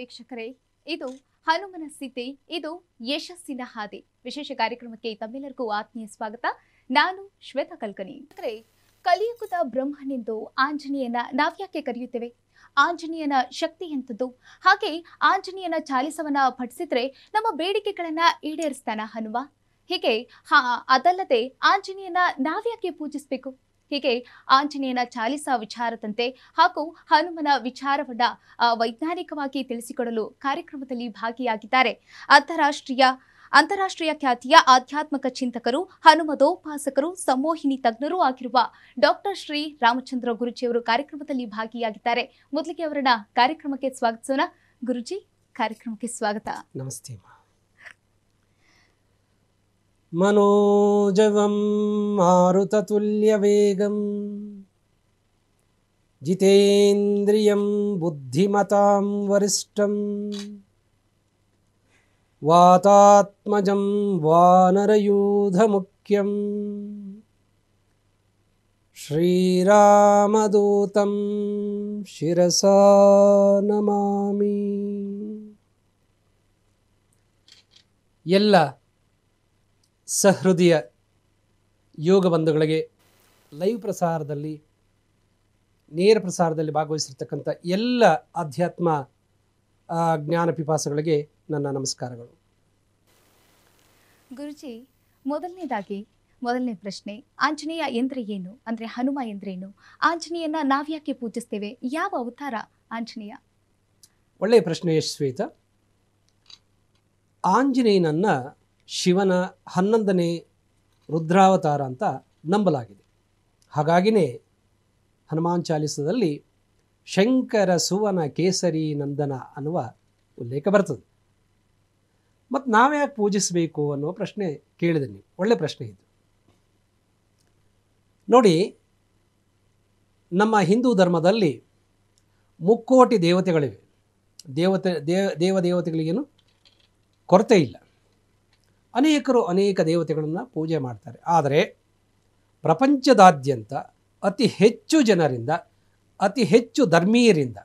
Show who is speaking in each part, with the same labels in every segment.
Speaker 1: ವೀಕ್ಷಕರೇ ಇದು ಹನುಮನ ಸ್ಥಿತಿ ಇದು ಯಶಸ್ಸಿನ ಹಾದಿ ವಿಶೇಷ ಕಾರ್ಯಕ್ರಮಕ್ಕೆ ತಮ್ಮೆಲ್ಲರಿಗೂ ಆತ್ಮೀಯ ಸ್ವಾಗತ ನಾನು ಶ್ವೇತಾ ಕಲ್ಕನಿ ಕಲಿಯುಗದ ಬ್ರಹ್ಮನೆಂದು ಆಂಜನೇಯನ ನಾವ್ಯಾಕೆ ಕರೆಯುತ್ತೇವೆ ಆಂಜನೇಯನ ಶಕ್ತಿ ಎಂಥದ್ದು ಹಾಗೆ ಆಂಜನೇಯನ ಚಾಲಿಸವನ್ನ ಪಠಿಸಿದ್ರೆ ನಮ್ಮ ಬೇಡಿಕೆಗಳನ್ನ ಈಡೇರಿಸ್ತಾನ ಹನುಮ ಹೀಗೆ ಹಾ ಅದಲ್ಲದೆ ಆಂಜನೇಯನ ನಾವ್ಯಾಕೆ ಪೂಜಿಸಬೇಕು ಹೀಗೆ ಆಂಜನೇಯನ ಚಾಲಿಸ ವಿಚಾರದಂತೆ ಹಾಗೂ ಹನುಮನ ವಿಚಾರವನ್ನ ವೈಜ್ಞಾನಿಕವಾಗಿ ತಿಳಿಸಿಕೊಡಲು ಕಾರ್ಯಕ್ರಮದಲ್ಲಿ ಭಾಗಿಯಾಗಿದ್ದಾರೆ ಅಂತಾರಾಷ್ಟ್ರೀಯ ಅಂತಾರಾಷ್ಟ್ರೀಯ ಖ್ಯಾತಿಯ ಆಧ್ಯಾತ್ಮಕ ಚಿಂತಕರು ಹನುಮದೋಪಾಸಕರು ಸಮೋಹಿನಿ ತಜ್ಞರೂ ಆಗಿರುವ ಡಾಕ್ಟರ್ ಶ್ರೀ ರಾಮಚಂದ್ರ ಅವರು ಕಾರ್ಯಕ್ರಮದಲ್ಲಿ ಭಾಗಿಯಾಗಿದ್ದಾರೆ ಮೊದಲಿಗೆ ಅವರನ್ನ ಕಾರ್ಯಕ್ರಮಕ್ಕೆ ಸ್ವಾಗತಿಸೋಣ ಗುರುಜಿ ಕಾರ್ಯಕ್ರಮಕ್ಕೆ ಸ್ವಾಗತ
Speaker 2: ನಮಸ್ತೆ मनोजवं मारुततुल्यवेगम् जितेन्द्रियं बुद्धिमतां वरिष्ठम् वातात्मजं वानरयूधमुख्यम् श्रीरामदूतं शिरसा नमामि यल्ला ಸಹೃದಯ ಯೋಗ ಬಂಧುಗಳಿಗೆ ಲೈವ್ ಪ್ರಸಾರದಲ್ಲಿ ನೇರ ಪ್ರಸಾರದಲ್ಲಿ ಭಾಗವಹಿಸಿರ್ತಕ್ಕಂಥ ಎಲ್ಲ ಆಧ್ಯಾತ್ಮ ಜ್ಞಾನ ಪಿಪಾಸಗಳಿಗೆ ನನ್ನ ನಮಸ್ಕಾರಗಳು
Speaker 1: ಗುರುಜಿ ಮೊದಲನೇದಾಗಿ ಮೊದಲನೇ ಪ್ರಶ್ನೆ ಆಂಜನೇಯ ಯಂತ್ರ ಏನು ಅಂದರೆ ಹನುಮ ಯಂತ್ರ ಏನು ಆಂಜನೇಯನ ನಾವ್ಯಾಕೆ ಪೂಜಿಸ್ತೇವೆ ಯಾವ ಅವತಾರ ಆಂಜನೇಯ
Speaker 2: ಒಳ್ಳೆಯ ಪ್ರಶ್ನೆ ಯಶಸ್ವಿತ ಆಂಜನೇಯನನ್ನು ಶಿವನ ಹನ್ನೊಂದನೇ ರುದ್ರಾವತಾರ ಅಂತ ನಂಬಲಾಗಿದೆ ಹಾಗಾಗಿನೇ ಹನುಮಾನ್ ಚಾಲಿಸದಲ್ಲಿ ಶಂಕರ ಸುವನ ಕೇಸರಿ ನಂದನ ಅನ್ನುವ ಉಲ್ಲೇಖ ಬರ್ತದೆ ಮತ್ತು ನಾವ್ಯಾಕೆ ಪೂಜಿಸಬೇಕು ಅನ್ನುವ ಪ್ರಶ್ನೆ ಕೇಳಿದೆ ನೀವು ಒಳ್ಳೆ ಪ್ರಶ್ನೆ ಇದು ನೋಡಿ ನಮ್ಮ ಹಿಂದೂ ಧರ್ಮದಲ್ಲಿ ಮುಕ್ಕೋಟಿ ದೇವತೆಗಳಿವೆ ದೇವತೆ ದೇವ ದೇವ ದೇವತೆಗಳಿಗೇನು ಕೊರತೆ ಇಲ್ಲ ಅನೇಕರು ಅನೇಕ ದೇವತೆಗಳನ್ನು ಪೂಜೆ ಮಾಡ್ತಾರೆ ಆದರೆ ಪ್ರಪಂಚದಾದ್ಯಂತ ಅತಿ ಹೆಚ್ಚು ಜನರಿಂದ ಅತಿ ಹೆಚ್ಚು ಧರ್ಮೀಯರಿಂದ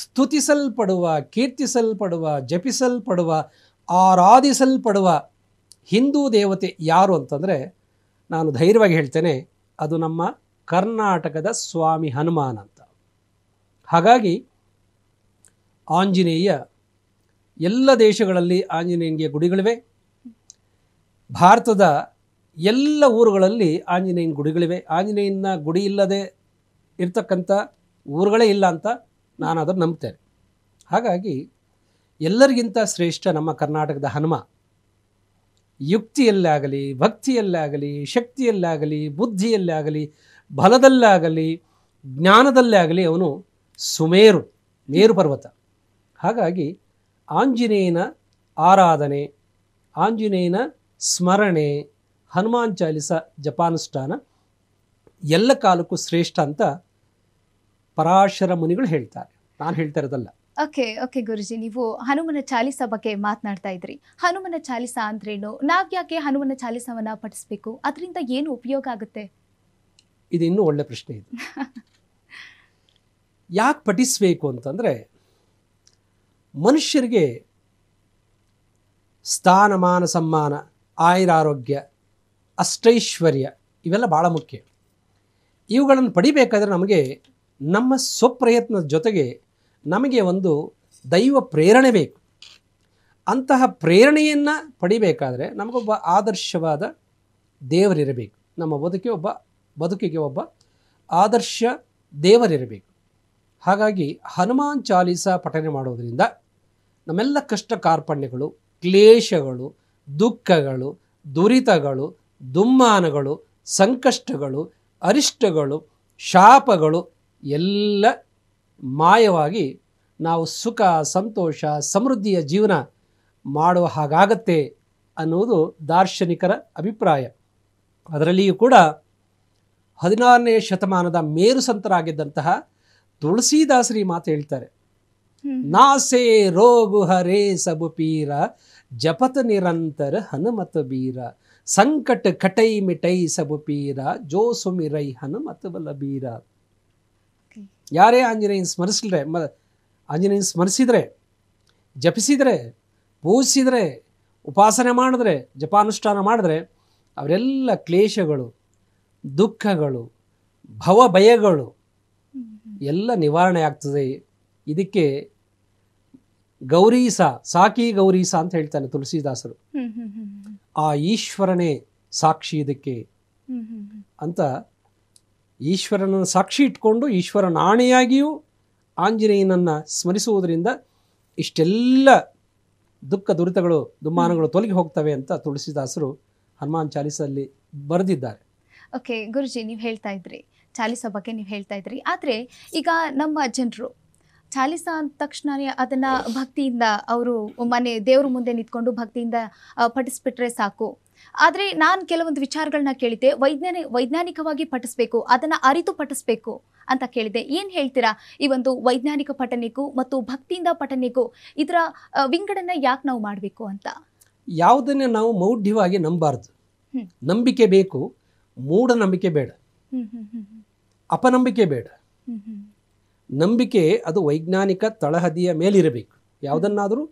Speaker 2: ಸ್ತುತಿಸಲ್ಪಡುವ ಕೀರ್ತಿಸಲ್ಪಡುವ ಜಪಿಸಲ್ಪಡುವ ಆರಾಧಿಸಲ್ಪಡುವ ಹಿಂದೂ ದೇವತೆ ಯಾರು ಅಂತಂದರೆ ನಾನು ಧೈರ್ಯವಾಗಿ ಹೇಳ್ತೇನೆ ಅದು ನಮ್ಮ ಕರ್ನಾಟಕದ ಸ್ವಾಮಿ ಹನುಮಾನ್ ಅಂತ ಹಾಗಾಗಿ ಆಂಜನೇಯ ಎಲ್ಲ ದೇಶಗಳಲ್ಲಿ ಆಂಜನೇಯನಿಗೆ ಗುಡಿಗಳಿವೆ ಭಾರತದ ಎಲ್ಲ ಊರುಗಳಲ್ಲಿ ಆಂಜನೇಯನ ಗುಡಿಗಳಿವೆ ಆಂಜನೇಯನ ಗುಡಿ ಇಲ್ಲದೆ ಇರ್ತಕ್ಕಂಥ ಊರುಗಳೇ ಇಲ್ಲ ಅಂತ ನಾನು ಅದನ್ನು ನಂಬ್ತೇನೆ ಹಾಗಾಗಿ ಎಲ್ಲರಿಗಿಂತ ಶ್ರೇಷ್ಠ ನಮ್ಮ ಕರ್ನಾಟಕದ ಹನುಮ ಯುಕ್ತಿಯಲ್ಲಾಗಲಿ ಭಕ್ತಿಯಲ್ಲಾಗಲಿ ಶಕ್ತಿಯಲ್ಲಾಗಲಿ ಬುದ್ಧಿಯಲ್ಲಾಗಲಿ ಬಲದಲ್ಲಾಗಲಿ ಜ್ಞಾನದಲ್ಲೇ ಆಗಲಿ ಅವನು ಸುಮೇರು ಮೇರು ಪರ್ವತ ಹಾಗಾಗಿ ಆಂಜನೇಯನ ಆರಾಧನೆ ಆಂಜನೇಯನ ಸ್ಮರಣೆ ಹನುಮಾನ್ ಚಾಲಿಸ ಜಪಾನುಷ್ಠಾನ ಎಲ್ಲ ಕಾಲಕ್ಕೂ ಶ್ರೇಷ್ಠ ಅಂತ ಪರಾಶರ ಮುನಿಗಳು ಹೇಳ್ತಾರೆ ನಾನು ಹೇಳ್ತಾ ಇರೋದಲ್ಲ
Speaker 1: ಓಕೆ ಓಕೆ ಗುರುಜಿ ನೀವು ಹನುಮನ ಚಾಲಿಸ ಬಗ್ಗೆ ಮಾತನಾಡ್ತಾ ಇದ್ರಿ ಹನುಮನ ಚಾಲಿಸ ಅಂದ್ರೇನು ನಾವು ಯಾಕೆ ಹನುಮನ ಚಾಲಿಸವನ್ನ ಪಠಿಸ್ಬೇಕು ಅದರಿಂದ ಏನು ಉಪಯೋಗ ಆಗುತ್ತೆ
Speaker 2: ಇದು ಇನ್ನೂ ಒಳ್ಳೆ ಪ್ರಶ್ನೆ ಇದು ಯಾಕೆ ಪಠಿಸ್ಬೇಕು ಅಂತಂದರೆ ಮನುಷ್ಯರಿಗೆ ಸ್ಥಾನಮಾನ ಸಮ್ಮಾನ ಆಯುರಾರೋಗ್ಯ ಅಷ್ಟೈಶ್ವರ್ಯ ಇವೆಲ್ಲ ಭಾಳ ಮುಖ್ಯ ಇವುಗಳನ್ನು ಪಡಿಬೇಕಾದ್ರೆ ನಮಗೆ ನಮ್ಮ ಸ್ವಪ್ರಯತ್ನದ ಜೊತೆಗೆ ನಮಗೆ ಒಂದು ದೈವ ಪ್ರೇರಣೆ ಬೇಕು ಅಂತಹ ಪ್ರೇರಣೆಯನ್ನು ಪಡಿಬೇಕಾದರೆ ನಮಗೊಬ್ಬ ಆದರ್ಶವಾದ ದೇವರಿರಬೇಕು ನಮ್ಮ ಬದುಕಿಗೆ ಒಬ್ಬ ಬದುಕಿಗೆ ಒಬ್ಬ ಆದರ್ಶ ದೇವರಿರಬೇಕು ಹಾಗಾಗಿ ಹನುಮಾನ್ ಚಾಲೀಸ ಪಠನೆ ಮಾಡೋದರಿಂದ ನಮ್ಮೆಲ್ಲ ಕಷ್ಟ ಕಾರ್ಪಣ್ಯಗಳು ಕ್ಲೇಶಗಳು ದುಃಖಗಳು ದುರಿತಗಳು ದುಮ್ಮಾನಗಳು ಸಂಕಷ್ಟಗಳು ಅರಿಷ್ಟಗಳು ಶಾಪಗಳು ಎಲ್ಲ ಮಾಯವಾಗಿ ನಾವು ಸುಖ ಸಂತೋಷ ಸಮೃದ್ಧಿಯ ಜೀವನ ಮಾಡುವ ಹಾಗಾಗತ್ತೆ ಅನ್ನುವುದು ದಾರ್ಶನಿಕರ ಅಭಿಪ್ರಾಯ ಅದರಲ್ಲಿಯೂ ಕೂಡ ಹದಿನಾರನೇ ಶತಮಾನದ ಮೇರುಸಂತರಾಗಿದ್ದಂತಹ ಸಂತರಾಗಿದ್ದಂತಹ ತುಳಸಿದಾಸರಿ ಮಾತು ಹೇಳ್ತಾರೆ ನಾಸೆ ರೋಗು ಹರೇ ಸಬು ಪೀರ ಜಪತ ನಿರಂತರ ಹನುಮತ ಬೀರ ಸಂಕಟ ಕಟೈ ಮಿಟೈ ಸಬು ಪೀರ ಜೋಸು ಮಿರೈ ಹನುಮತ ಬಲ ಬೀರ ಯಾರೇ ಆಂಜನೇಯನ್ ಸ್ಮರಿಸಲ್ರೆ ಮ ಆಂಜನೇಯನ್ ಸ್ಮರಿಸಿದರೆ ಜಪಿಸಿದ್ರೆ ಪೂಜಿಸಿದರೆ ಉಪಾಸನೆ ಮಾಡಿದ್ರೆ ಜಪಾನುಷ್ಠಾನ ಮಾಡಿದ್ರೆ ಅವರೆಲ್ಲ ಕ್ಲೇಶಗಳು ದುಃಖಗಳು ಭವಭಯಗಳು ಎಲ್ಲ ನಿವಾರಣೆ ಆಗ್ತದೆ ಇದಕ್ಕೆ ಗೌರೀಸ ಸಾಕಿ ಗೌರೀಸ ಅಂತ ಹೇಳ್ತಾನೆ ತುಳಸಿದಾಸರು ಆ ಈಶ್ವರನೇ ಸಾಕ್ಷಿ ಇದಕ್ಕೆ ಅಂತ ಈಶ್ವರನ ಸಾಕ್ಷಿ ಇಟ್ಕೊಂಡು ಈಶ್ವರ ನಾಣೆಯಾಗಿಯೂ ಆಂಜನೇಯನನ್ನು ಸ್ಮರಿಸುವುದರಿಂದ ಇಷ್ಟೆಲ್ಲ ದುಃಖ ದುರಿತಗಳು ದುಮ್ಮಾನಗಳು ತೊಲಗಿ ಹೋಗ್ತವೆ ಅಂತ ತುಳಸಿದಾಸರು ಹನುಮಾನ್ ಚಾಲಿಸಲ್ಲಿ ಬರೆದಿದ್ದಾರೆ
Speaker 1: ಓಕೆ ಗುರುಜಿ ನೀವು ಹೇಳ್ತಾ ಇದ್ರಿ ಚಾಲಿಸ ಬಗ್ಗೆ ನೀವು ಹೇಳ್ತಾ ಇದ್ರಿ ಆದರೆ ಈಗ ನಮ್ಮ ಜನರು ಚಾಲಿಸ ಅಂದ ತಕ್ಷಣ ಅದನ್ನ ಭಕ್ತಿಯಿಂದ ಅವರು ಮನೆ ದೇವ್ರ ಮುಂದೆ ನಿಂತ್ಕೊಂಡು ಭಕ್ತಿಯಿಂದ ಪಠಿಸ್ಬಿಟ್ರೆ ಸಾಕು ಆದ್ರೆ ನಾನು ಕೆಲವೊಂದು ವಿಚಾರಗಳನ್ನ ಕೇಳಿದ್ದೆ ವೈಜ್ಞಾನಿ ವೈಜ್ಞಾನಿಕವಾಗಿ ಪಠಿಸ್ಬೇಕು ಅದನ್ನ ಅರಿತು ಪಠಿಸ್ಬೇಕು ಅಂತ ಕೇಳಿದೆ ಏನು ಹೇಳ್ತೀರಾ ಈ ಒಂದು ವೈಜ್ಞಾನಿಕ ಪಠನೆಗೂ ಮತ್ತು ಭಕ್ತಿಯಿಂದ ಪಠನೆಗೂ ಇದರ ವಿಂಗಡನ ಯಾಕೆ ನಾವು ಮಾಡಬೇಕು ಅಂತ
Speaker 2: ಯಾವುದನ್ನ ನಾವು ಮೌಢ್ಯವಾಗಿ ನಂಬಾರ್ದು ನಂಬಿಕೆ ಬೇಕು ಮೂಢನಂಬಿಕೆ ಬೇಡ ಅಪನಂಬಿಕೆ ಬೇಡ ನಂಬಿಕೆ ಅದು ವೈಜ್ಞಾನಿಕ ತಳಹದಿಯ ಮೇಲಿರಬೇಕು ಯಾವುದನ್ನಾದರೂ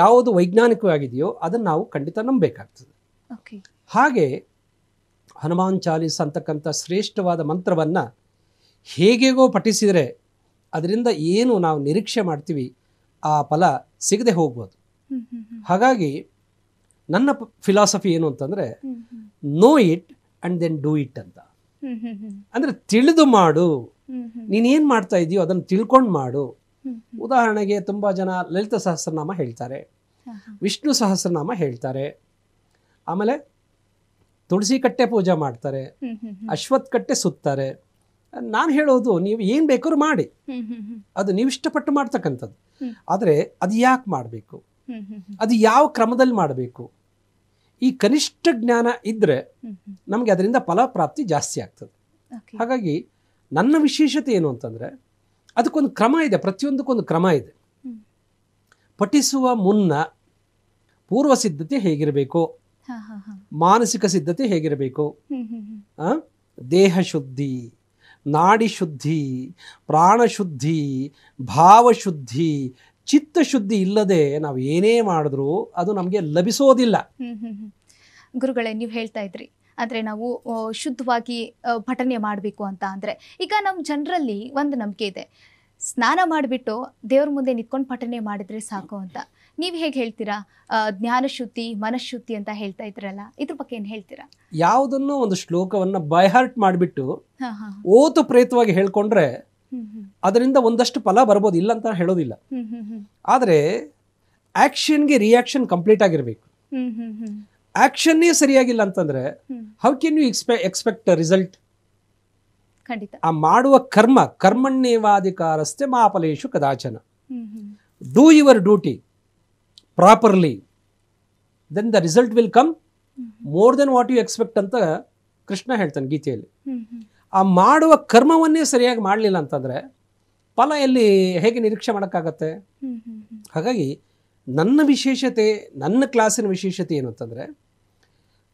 Speaker 2: ಯಾವುದು ವೈಜ್ಞಾನಿಕವಾಗಿದೆಯೋ ಅದನ್ನು ನಾವು ಖಂಡಿತ ನಂಬಬೇಕಾಗ್ತದೆ ಹಾಗೆ ಹನುಮಾನ್ ಚಾಲೀಸ್ ಅಂತಕ್ಕಂಥ ಶ್ರೇಷ್ಠವಾದ ಮಂತ್ರವನ್ನು ಹೇಗೆಗೋ ಪಠಿಸಿದರೆ ಅದರಿಂದ ಏನು ನಾವು ನಿರೀಕ್ಷೆ ಮಾಡ್ತೀವಿ ಆ ಫಲ ಸಿಗದೆ ಹೋಗ್ಬೋದು ಹಾಗಾಗಿ ನನ್ನ ಫಿಲಾಸಫಿ ಏನು ಅಂತಂದರೆ know it and then do it ಅಂತ ಅಂದರೆ ತಿಳಿದು ಮಾಡು ನೀನೇನು ಮಾಡ್ತಾ ಇದೆಯೋ ಅದನ್ನು ತಿಳ್ಕೊಂಡು ಮಾಡು ಉದಾಹರಣೆಗೆ ತುಂಬ ಜನ ಲಲಿತ ಸಹಸ್ರನಾಮ ಹೇಳ್ತಾರೆ ವಿಷ್ಣು ಸಹಸ್ರನಾಮ ಹೇಳ್ತಾರೆ ಆಮೇಲೆ ತುಳಸಿ ಕಟ್ಟೆ ಪೂಜೆ ಮಾಡ್ತಾರೆ ಅಶ್ವತ್ ಕಟ್ಟೆ ಸುತ್ತಾರೆ ನಾನು ಹೇಳೋದು ನೀವು ಏನು ಬೇಕಾದ್ರು ಮಾಡಿ ಅದು ನೀವು ಇಷ್ಟಪಟ್ಟು ಮಾಡ್ತಕ್ಕಂಥದ್ದು ಆದರೆ ಅದು ಯಾಕೆ ಮಾಡಬೇಕು ಅದು ಯಾವ ಕ್ರಮದಲ್ಲಿ ಮಾಡಬೇಕು ಈ ಕನಿಷ್ಠ ಜ್ಞಾನ ಇದ್ದರೆ ನಮಗೆ ಅದರಿಂದ ಫಲಪ್ರಾಪ್ತಿ ಜಾಸ್ತಿ ಆಗ್ತದೆ ಹಾಗಾಗಿ ನನ್ನ ವಿಶೇಷತೆ ಏನು ಅಂತಂದರೆ ಅದಕ್ಕೊಂದು ಕ್ರಮ ಇದೆ ಪ್ರತಿಯೊಂದಕ್ಕೊಂದು ಕ್ರಮ ಇದೆ ಪಠಿಸುವ ಮುನ್ನ ಪೂರ್ವ ಸಿದ್ಧತೆ ಹೇಗಿರಬೇಕು ಮಾನಸಿಕ ಸಿದ್ಧತೆ ಹೇಗಿರಬೇಕು ದೇಹ ಶುದ್ಧಿ ನಾಡಿ ಶುದ್ಧಿ ಪ್ರಾಣಶುದ್ಧಿ ಭಾವಶುದ್ಧಿ ಚಿತ್ತ ಶುದ್ಧಿ ಇಲ್ಲದೆ ನಾವು ಏನೇ ಮಾಡಿದ್ರೂ ಅದು ನಮಗೆ ಲಭಿಸೋದಿಲ್ಲ
Speaker 1: ಗುರುಗಳೇ ನೀವು ಹೇಳ್ತಾ ಇದ್ರಿ ಅಂದರೆ ನಾವು ಶುದ್ಧವಾಗಿ ಪಠನೆ ಮಾಡಬೇಕು ಅಂತ ಅಂದರೆ ಈಗ ನಮ್ಮ ಜನರಲ್ಲಿ ಒಂದು ನಂಬಿಕೆ ಇದೆ ಸ್ನಾನ ಮಾಡಿಬಿಟ್ಟು ದೇವ್ರ ಮುಂದೆ ನಿಂತ್ಕೊಂಡು ಪಠನೆ ಮಾಡಿದರೆ ಸಾಕು ಅಂತ ನೀವು ಹೇಗೆ ಹೇಳ್ತೀರಾ ಜ್ಞಾನಶುದ್ಧಿ ಮನಶುದ್ಧಿ ಅಂತ ಹೇಳ್ತಾ ಇದ್ರಲ್ಲ ಇದ್ರ ಬಗ್ಗೆ ಏನು ಹೇಳ್ತೀರಾ
Speaker 2: ಯಾವುದನ್ನು ಒಂದು ಶ್ಲೋಕವನ್ನು ಬೈಹರ್ಟ್ ಮಾಡಿಬಿಟ್ಟು ಓತು ಪ್ರೇತವಾಗಿ ಹೇಳ್ಕೊಂಡ್ರೆ ಅದರಿಂದ ಒಂದಷ್ಟು ಫಲ ಬರ್ಬೋದು ಇಲ್ಲ ಅಂತ ಹೇಳೋದಿಲ್ಲ ಆದರೆ ಆ್ಯಕ್ಷನ್ಗೆ ರಿಯಾಕ್ಷನ್ ಕಂಪ್ಲೀಟ್ ಆಗಿರಬೇಕು ಆಕ್ಷನ್ನೇ ಸರಿಯಾಗಿಲ್ಲ ಅಂತಂದ್ರೆ ಹೌ ಕ್ಯಾನ್ ಯು ಎಕ್ಸ್ಪೆ ಎಕ್ಸ್ಪೆಕ್ಟ್ ರಿಸಲ್ಟ್ ಖಂಡಿತ ಆ ಮಾಡುವ ಕರ್ಮ ಕರ್ಮಣ್ಯವಾಧಿಕಾರಸ್ಥೆ ಮಾಫಲೇಶು ಕದಾಚನ do your duty properly then the result will come more than what you expect ಅಂತ ಕೃಷ್ಣ ಹೇಳ್ತಾನೆ ಗೀತೆಯಲ್ಲಿ ಆ ಮಾಡುವ ಕರ್ಮವನ್ನೇ ಸರಿಯಾಗಿ ಮಾಡಲಿಲ್ಲ ಅಂತಂದ್ರೆ ಫಲ ಎಲ್ಲಿ ಹೇಗೆ ನಿರೀಕ್ಷೆ ಮಾಡೋಕ್ಕಾಗತ್ತೆ ಹಾಗಾಗಿ ನನ್ನ ವಿಶೇಷತೆ ನನ್ನ ಕ್ಲಾಸಿನ ವಿಶೇಷತೆ ಏನು ಅಂತಂದರೆ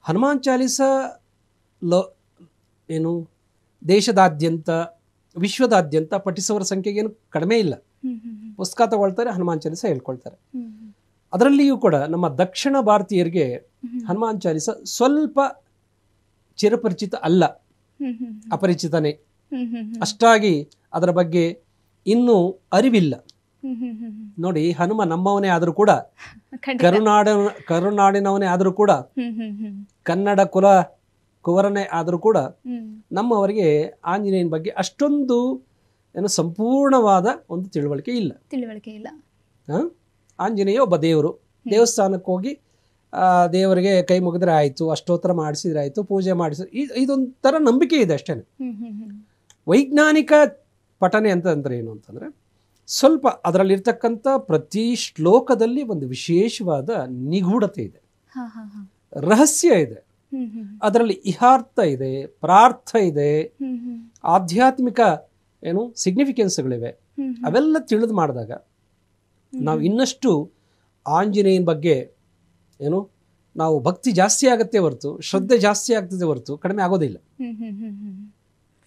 Speaker 2: ಹನುಮಾನ್ ಚಾಲೀಸ ಲೋ ಏನು ದೇಶದಾದ್ಯಂತ ವಿಶ್ವದಾದ್ಯಂತ ಪಠಿಸುವರ ಸಂಖ್ಯೆಗೇನು ಏನು ಕಡಿಮೆ ಇಲ್ಲ ಪುಸ್ತಕ ತಗೊಳ್ತಾರೆ ಹನುಮಾನ್ ಚಾಲೀಸ ಹೇಳ್ಕೊಳ್ತಾರೆ ಅದರಲ್ಲಿಯೂ ಕೂಡ ನಮ್ಮ ದಕ್ಷಿಣ ಭಾರತೀಯರಿಗೆ ಹನುಮಾನ್ ಚಾಲೀಸ ಸ್ವಲ್ಪ ಚಿರಪರಿಚಿತ ಅಲ್ಲ ಅಪರಿಚಿತನೇ ಅಷ್ಟಾಗಿ ಅದರ ಬಗ್ಗೆ ಇನ್ನೂ ಅರಿವಿಲ್ಲ ನೋಡಿ ಹನುಮ ನಮ್ಮವನೇ ಆದರೂ ಕೂಡ ಕರುನಾಡ ಕರುನಾಡಿನವನೇ ಆದರೂ ಕೂಡ ಕನ್ನಡ ಕುಲ ಕುವರನೇ ಆದರೂ ಕೂಡ ನಮ್ಮವರಿಗೆ ಆಂಜನೇಯನ ಬಗ್ಗೆ ಅಷ್ಟೊಂದು ಏನು ಸಂಪೂರ್ಣವಾದ ಒಂದು ತಿಳುವಳಿಕೆ ಇಲ್ಲ ತಿಳುವಳಿಕೆ ಇಲ್ಲ ಆಂಜನೇಯ ಒಬ್ಬ ದೇವರು ದೇವಸ್ಥಾನಕ್ಕೆ ಹೋಗಿ ದೇವರಿಗೆ ಕೈ ಮುಗಿದ್ರೆ ಆಯ್ತು ಅಷ್ಟೋತ್ತರ ಮಾಡಿಸಿದ್ರೆ ಆಯ್ತು ಪೂಜೆ ಮಾಡಿಸ್ ಇದೊಂಥರ ನಂಬಿಕೆ ಇದೆ ಅಷ್ಟೇ ವೈಜ್ಞಾನಿಕ ಪಠನೆ ಅಂತಂದ್ರೆ ಏನು ಅಂತಂದ್ರೆ ಸ್ವಲ್ಪ ಅದರಲ್ಲಿರ್ತಕ್ಕಂಥ ಪ್ರತಿ ಶ್ಲೋಕದಲ್ಲಿ ಒಂದು ವಿಶೇಷವಾದ ನಿಗೂಢತೆ ಇದೆ ರಹಸ್ಯ ಇದೆ ಅದರಲ್ಲಿ ಇಹಾರ್ಥ ಇದೆ ಪ್ರಾರ್ಥ ಇದೆ ಆಧ್ಯಾತ್ಮಿಕ ಏನು ಸಿಗ್ನಿಫಿಕೆನ್ಸ್ಗಳಿವೆ ಅವೆಲ್ಲ ತಿಳಿದು ಮಾಡಿದಾಗ ನಾವು ಇನ್ನಷ್ಟು ಆಂಜನೇಯನ ಬಗ್ಗೆ ಏನು ನಾವು ಭಕ್ತಿ ಜಾಸ್ತಿ ಆಗುತ್ತೆ ಹೊರತು ಶ್ರದ್ಧೆ ಜಾಸ್ತಿ ಆಗ್ತದೆ ಹೊರತು ಕಡಿಮೆ ಆಗೋದಿಲ್ಲ